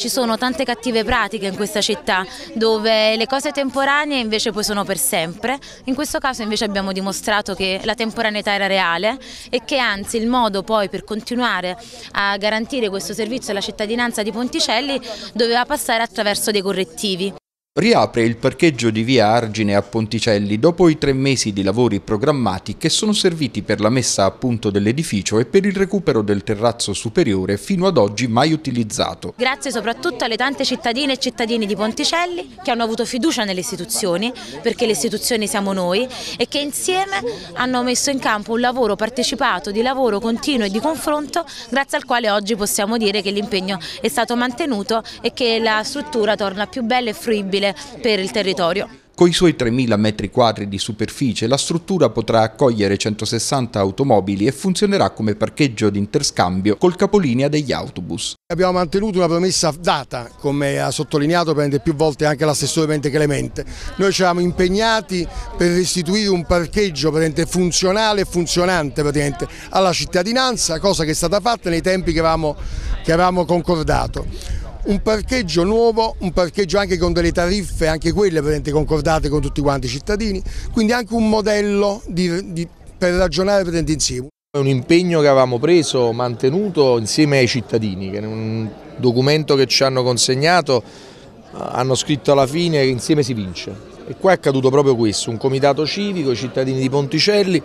Ci sono tante cattive pratiche in questa città dove le cose temporanee invece poi sono per sempre. In questo caso invece abbiamo dimostrato che la temporaneità era reale e che anzi il modo poi per continuare a garantire questo servizio alla cittadinanza di Ponticelli doveva passare attraverso dei correttivi riapre il parcheggio di via Argine a Ponticelli dopo i tre mesi di lavori programmati che sono serviti per la messa a punto dell'edificio e per il recupero del terrazzo superiore fino ad oggi mai utilizzato. Grazie soprattutto alle tante cittadine e cittadini di Ponticelli che hanno avuto fiducia nelle istituzioni, perché le istituzioni siamo noi, e che insieme hanno messo in campo un lavoro partecipato, di lavoro continuo e di confronto, grazie al quale oggi possiamo dire che l'impegno è stato mantenuto e che la struttura torna più bella e fruibile utile per il territorio. Con i suoi 3.000 metri quadri di superficie, la struttura potrà accogliere 160 automobili e funzionerà come parcheggio di interscambio col capolinea degli autobus. Abbiamo mantenuto una promessa data, come ha sottolineato più volte anche l'assessore Pente Clemente. Noi ci siamo impegnati per restituire un parcheggio funzionale e funzionante alla cittadinanza, cosa che è stata fatta nei tempi che avevamo, che avevamo concordato un parcheggio nuovo, un parcheggio anche con delle tariffe, anche quelle concordate con tutti quanti i cittadini, quindi anche un modello di, di, per ragionare insieme. È un impegno che avevamo preso, mantenuto insieme ai cittadini, che in un documento che ci hanno consegnato eh, hanno scritto alla fine che insieme si vince. E qua è accaduto proprio questo, un comitato civico, i cittadini di Ponticelli,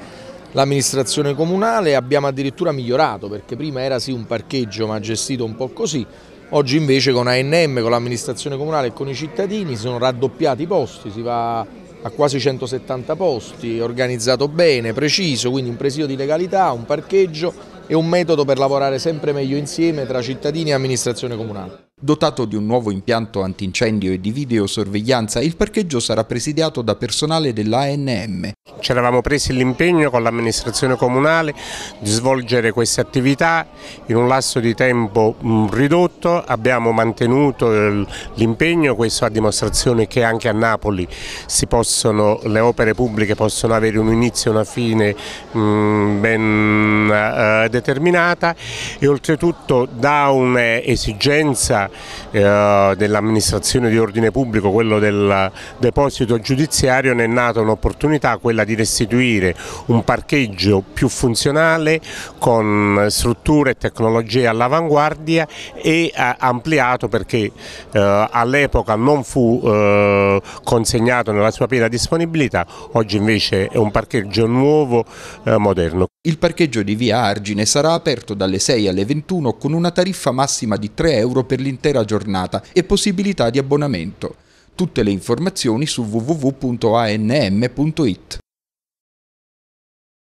l'amministrazione comunale, abbiamo addirittura migliorato perché prima era sì un parcheggio ma gestito un po' così, Oggi invece con ANM, con l'amministrazione comunale e con i cittadini sono raddoppiati i posti, si va a quasi 170 posti, organizzato bene, preciso, quindi un presidio di legalità, un parcheggio e un metodo per lavorare sempre meglio insieme tra cittadini e amministrazione comunale. Dotato di un nuovo impianto antincendio e di videosorveglianza, il parcheggio sarà presidiato da personale dell'ANM. Ci eravamo presi l'impegno con l'amministrazione comunale di svolgere queste attività in un lasso di tempo mm, ridotto, abbiamo mantenuto eh, l'impegno, questo a dimostrazione che anche a Napoli possono, le opere pubbliche possono avere un inizio e una fine mm, ben eh, determinata e oltretutto da un'esigenza eh, dell'amministrazione di ordine pubblico, quello del deposito giudiziario, ne è nata un'opportunità, quella di restituire un parcheggio più funzionale con strutture e tecnologie all'avanguardia e eh, ampliato perché eh, all'epoca non fu eh, consegnato nella sua piena disponibilità, oggi invece è un parcheggio nuovo, eh, moderno. Il parcheggio di via Argine sarà aperto dalle 6 alle 21 con una tariffa massima di 3 euro per l'intera giornata e possibilità di abbonamento. Tutte le informazioni su www.anm.it.